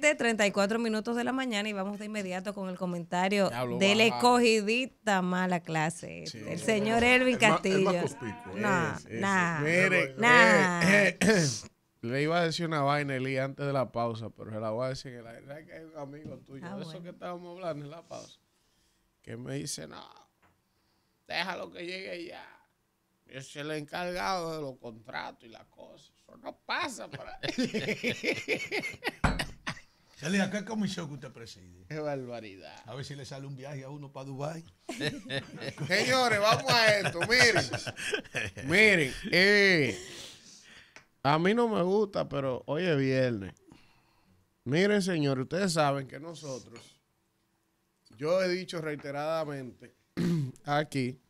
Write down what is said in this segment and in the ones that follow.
34 minutos de la mañana y vamos de inmediato con el comentario de la escogidita mala clase. el señor Elvin Castillo. El, eh, le iba a decir una vaina, Eli, antes de la pausa, pero se la voy a decir en el aire. que hay un amigo tuyo, ah, eso que estábamos hablando en la pausa, que me dice, no, déjalo que llegue ya. Yo soy el encargado de los contratos y las cosas. Eso no pasa para ¿Qué, ¿Qué comisión que usted preside? Qué barbaridad. A ver si le sale un viaje a uno para Dubái. Señores, vamos a esto. Miren. Miren. Eh, a mí no me gusta, pero hoy es viernes. Miren, señores, ustedes saben que nosotros, yo he dicho reiteradamente aquí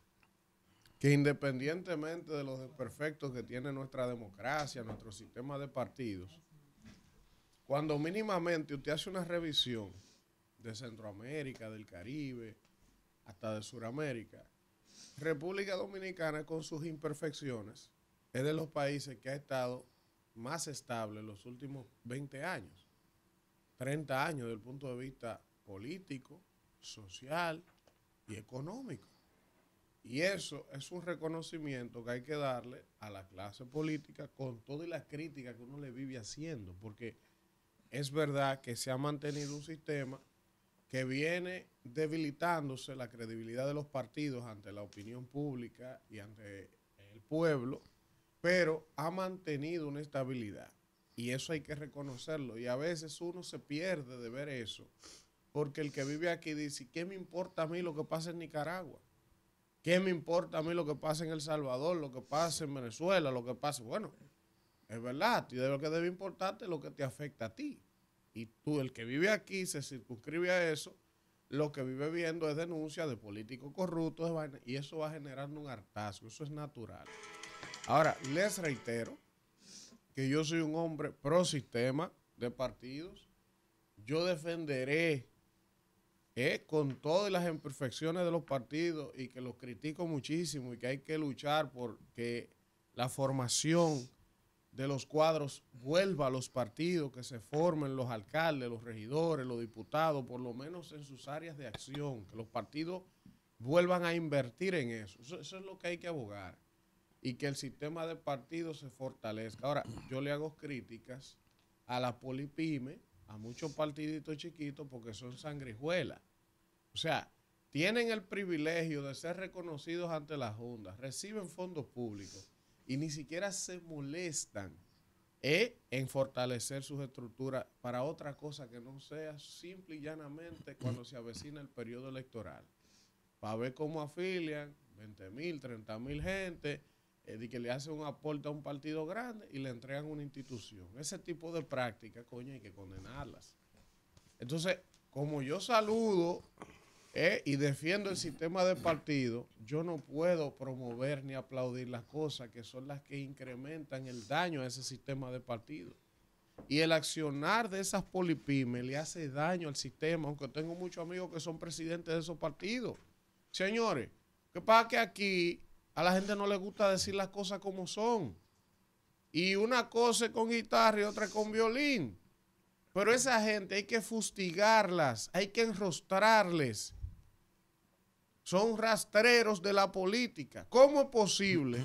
que independientemente de los desperfectos que tiene nuestra democracia, nuestro sistema de partidos, cuando mínimamente usted hace una revisión de Centroamérica, del Caribe, hasta de Sudamérica, República Dominicana con sus imperfecciones es de los países que ha estado más estable en los últimos 20 años, 30 años desde el punto de vista político, social y económico. Y eso es un reconocimiento que hay que darle a la clase política con todas las crítica que uno le vive haciendo, porque es verdad que se ha mantenido un sistema que viene debilitándose la credibilidad de los partidos ante la opinión pública y ante el pueblo, pero ha mantenido una estabilidad. Y eso hay que reconocerlo. Y a veces uno se pierde de ver eso, porque el que vive aquí dice, ¿qué me importa a mí lo que pasa en Nicaragua? ¿Qué me importa a mí lo que pasa en El Salvador, lo que pasa en Venezuela, lo que pasa? Bueno, es verdad, lo que debe importarte es lo que te afecta a ti. Y tú, el que vive aquí, se circunscribe a eso, lo que vive viendo es denuncia de políticos corruptos y eso va generando un hartazgo, eso es natural. Ahora, les reitero que yo soy un hombre pro sistema de partidos, yo defenderé eh, con todas las imperfecciones de los partidos y que los critico muchísimo y que hay que luchar porque la formación de los cuadros vuelva a los partidos, que se formen los alcaldes, los regidores, los diputados, por lo menos en sus áreas de acción, que los partidos vuelvan a invertir en eso. Eso, es lo que hay que abogar y que el sistema de partidos se fortalezca. Ahora, yo le hago críticas a la polipyme, a muchos partiditos chiquitos, porque son sangrijuelas. O sea, tienen el privilegio de ser reconocidos ante las Junta, reciben fondos públicos y ni siquiera se molestan eh, en fortalecer sus estructuras para otra cosa que no sea simple y llanamente cuando se avecina el periodo electoral. Para ver cómo afilian 20 mil, 30 mil gente y eh, que le hacen un aporte a un partido grande y le entregan una institución. Ese tipo de prácticas, coño, hay que condenarlas. Entonces, como yo saludo eh, y defiendo el sistema de partido, yo no puedo promover ni aplaudir las cosas que son las que incrementan el daño a ese sistema de partido. Y el accionar de esas polipymes le hace daño al sistema, aunque tengo muchos amigos que son presidentes de esos partidos. Señores, ¿Qué pasa que aquí a la gente no le gusta decir las cosas como son. Y una cosa es con guitarra y otra con violín. Pero esa gente hay que fustigarlas, hay que enrostrarles son rastreros de la política. ¿Cómo es posible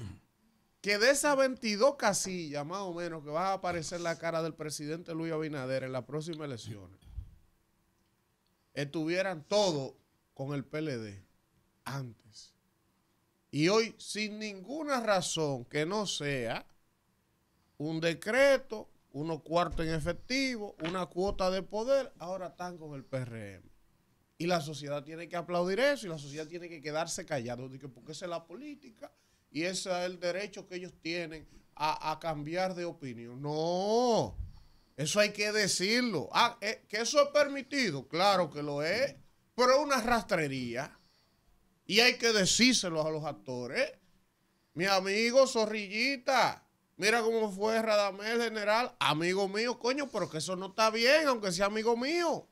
que de esas 22 casillas, más o menos, que va a aparecer la cara del presidente Luis Abinader en las próximas elecciones, estuvieran todos con el PLD antes? Y hoy, sin ninguna razón que no sea un decreto, unos cuartos en efectivo, una cuota de poder, ahora están con el PRM. Y la sociedad tiene que aplaudir eso y la sociedad tiene que quedarse callada, porque esa es la política y ese es el derecho que ellos tienen a, cambiar de opinión. No, eso hay que decirlo. Ah, eh, que eso es permitido, claro que lo es, pero es una rastrería y hay que decírselo a los actores. Mi amigo Zorrillita, mira cómo fue Radamés general, amigo mío, coño, pero que eso no está bien, aunque sea amigo mío.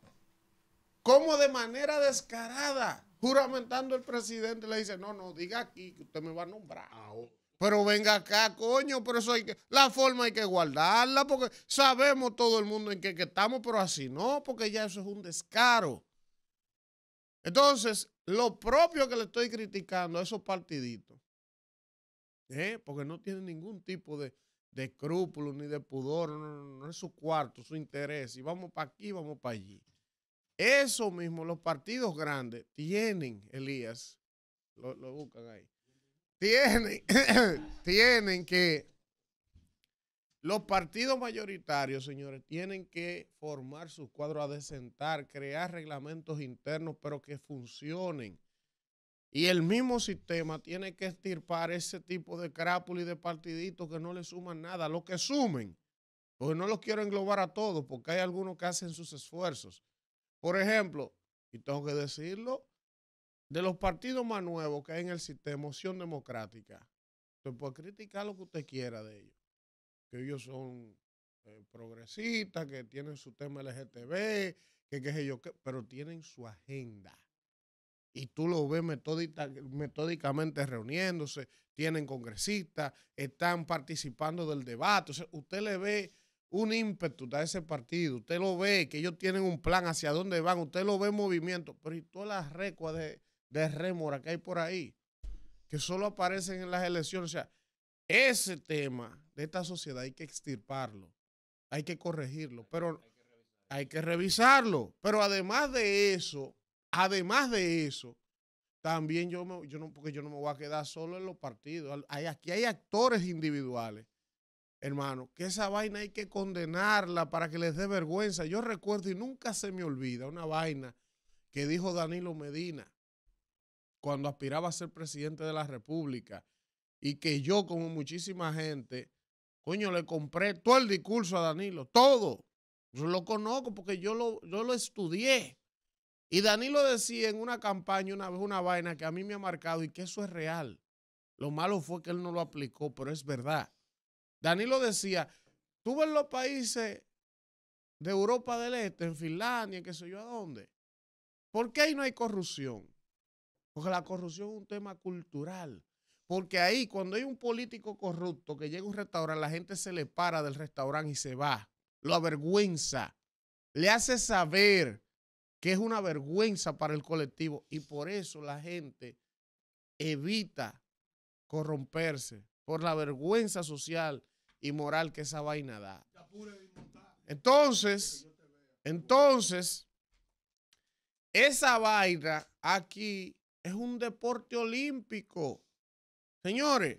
Como de manera descarada, juramentando el presidente, le dice, no, no, diga aquí que usted me va a nombrar. Pero venga acá, coño, pero eso hay que, la forma hay que guardarla, porque sabemos todo el mundo en qué que estamos, pero así no, porque ya eso es un descaro. Entonces, lo propio que le estoy criticando a esos partiditos, ¿eh? porque no tienen ningún tipo de, de escrúpulo ni de pudor, no, no, no, es su cuarto, su interés, y vamos para aquí, vamos para allí. Eso mismo, los partidos grandes tienen, Elías, lo, buscan ahí, tienen, tienen que, los partidos mayoritarios, señores, tienen que formar sus cuadros, adecentar, crear reglamentos internos, pero que funcionen. Y el mismo sistema tiene que estirpar ese tipo de crápulos y de partiditos que no le suman nada. lo que sumen, porque no los quiero englobar a todos, porque hay algunos que hacen sus esfuerzos. Por ejemplo, y tengo que decirlo, de los partidos más nuevos que hay en el sistema, opción democrática, usted puede criticar lo que usted quiera de ellos, que ellos son eh, progresistas, que tienen su tema LGTB, que qué sé yo, pero tienen su agenda. Y tú lo ves metódicamente reuniéndose, tienen congresistas, están participando del debate. usted le ve un ímpetu de ese partido. Usted lo ve, que ellos tienen un plan hacia dónde van. Usted lo ve en movimiento. Pero y todas las recuas de, de rémora que hay por ahí, que solo aparecen en las elecciones. O sea, ese tema de esta sociedad hay que extirparlo. Hay que corregirlo. Pero hay que revisarlo. Pero además de eso, además de eso, también yo, yo no, porque yo no me voy a quedar solo en los partidos. Hay, aquí hay actores individuales hermano, que esa vaina hay que condenarla para que les dé vergüenza. Yo recuerdo y nunca se me olvida una vaina que dijo Danilo Medina cuando aspiraba a ser presidente de la República y que yo, como muchísima gente, coño, le compré todo el discurso a Danilo, todo. Yo lo conozco porque yo lo, yo lo estudié. Y Danilo decía en una campaña una vez una vaina que a mí me ha marcado y que eso es real. Lo malo fue que él no lo aplicó, pero es verdad. Danilo decía, tú ves los países de Europa del Este, en Finlandia, en qué sé yo a dónde. ¿Por qué ahí no hay corrupción? Porque la corrupción es un tema cultural. Porque ahí cuando hay un político corrupto que llega a un restaurante, la gente se le para del restaurante y se va. Lo avergüenza. Le hace saber que es una vergüenza para el colectivo. Y por eso la gente evita corromperse por la vergüenza social y moral que esa vaina da. Entonces, entonces, esa vaina aquí es un deporte olímpico. Señores,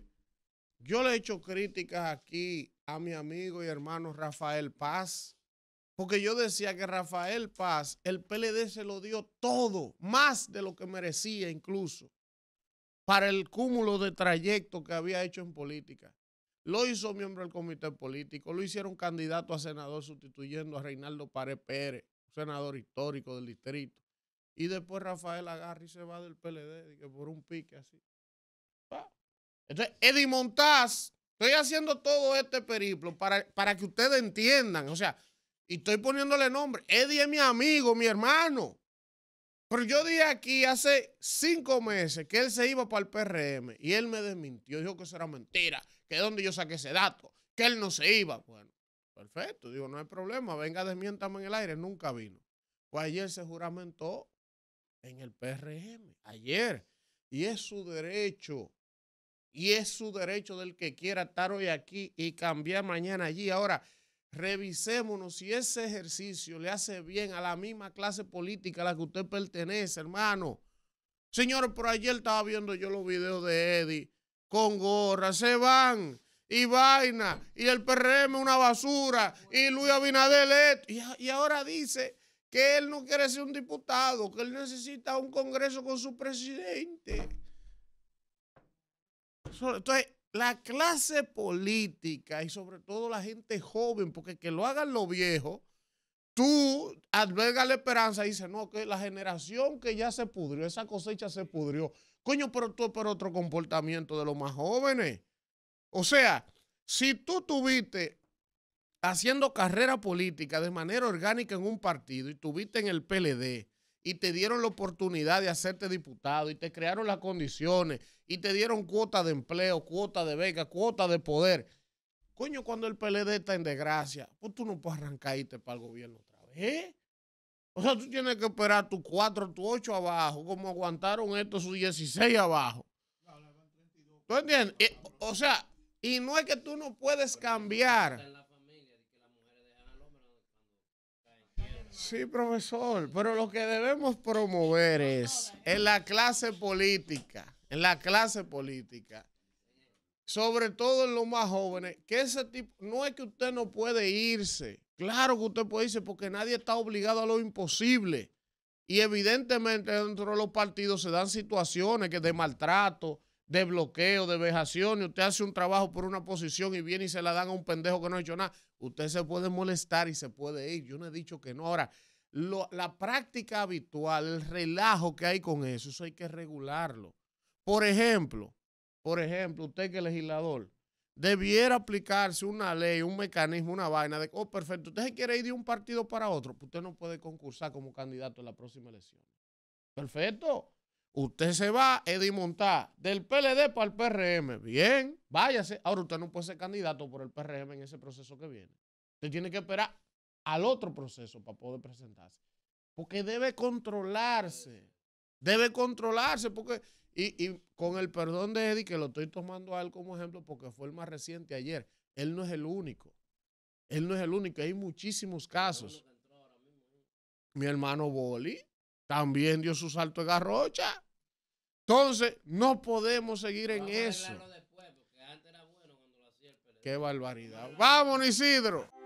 yo le he hecho críticas aquí a mi amigo y hermano Rafael Paz, porque yo decía que Rafael Paz, el PLD se lo dio todo, más de lo que merecía incluso para el cúmulo de trayectos que había hecho en política. Lo hizo miembro del comité político, lo hicieron candidato a senador sustituyendo a Reinaldo Pared Pérez, senador histórico del distrito. Y después Rafael Agarri se va del PLD que por un pique así. Ah. Entonces, Eddie Montaz, estoy haciendo todo este periplo para, para que ustedes entiendan. O sea, y estoy poniéndole nombre. Eddie es mi amigo, mi hermano. Pero yo dije aquí hace cinco meses que él se iba para el PRM y él me desmintió, dijo que eso era mentira, que es dónde yo saqué ese dato, que él no se iba. Bueno, perfecto, digo, no hay problema, venga, desmiéntame en el aire, nunca vino. Pues ayer se juramentó en el PRM, ayer, y es su derecho, y es su derecho del que quiera estar hoy aquí y cambiar mañana allí. Ahora, revisémonos si ese ejercicio le hace bien a la misma clase política a la que usted pertenece, hermano. Señor, por ayer estaba viendo yo los videos de Eddie con gorra, se van y vaina, y el PRM una basura, y Luis Abinadel y, y ahora dice que él no quiere ser un diputado, que él necesita un congreso con su presidente. Entonces, la clase política y sobre todo la gente joven, porque que lo hagan los viejos, tú albergas la esperanza y dices, no, que la generación que ya se pudrió, esa cosecha se pudrió. Coño, pero tú por otro comportamiento de los más jóvenes. O sea, si tú tuviste haciendo carrera política de manera orgánica en un partido y tuviste en el PLD, y te dieron la oportunidad de hacerte diputado y te crearon las condiciones y te dieron cuota de empleo, cuota de beca, cuota de poder. Coño, cuando el PLD está en desgracia, pues tú no puedes arrancar y irte para el gobierno otra vez. ¿eh? O sea, tú tienes que esperar tus cuatro, tus ocho abajo, como aguantaron estos sus 16 abajo. ¿Tú entiendes? Eh, o sea, y no es que tú no puedes cambiar Sí, profesor, pero lo que debemos promover es en la clase política, en la clase política, sobre todo en los más jóvenes, que ese tipo, no es que usted no puede irse, claro que usted puede irse porque nadie está obligado a lo imposible. Y evidentemente dentro de los partidos se dan situaciones que de maltrato, de bloqueo, de vejación, y usted hace un trabajo por una posición y viene y se la dan a un pendejo que no ha hecho nada, usted se puede molestar y se puede ir. Yo no he dicho que no. Ahora, la práctica habitual, el relajo que hay con eso, eso hay que regularlo. Por ejemplo, por ejemplo, usted que es legislador, debiera aplicarse una ley, un mecanismo, una vaina de, oh, perfecto, usted se quiere ir de un partido para otro, pues usted no puede concursar como candidato en la próxima elección. Perfecto. Usted se va, Eddie Montá, del PLD para el PRM. Bien, váyase. Ahora usted no puede ser candidato por el PRM en ese proceso que viene. Usted tiene que esperar al otro proceso para poder presentarse. Porque debe controlarse. Debe controlarse porque, y, y, con el perdón de Eddie, que lo estoy tomando a él como ejemplo porque fue el más reciente ayer, él no es el único. Él no es el único, hay muchísimos casos. Mi hermano Boli también dio su salto de garrocha. Entonces, no podemos seguir en eso. antes era bueno lo hacía el Qué barbaridad. Vámonos, Isidro.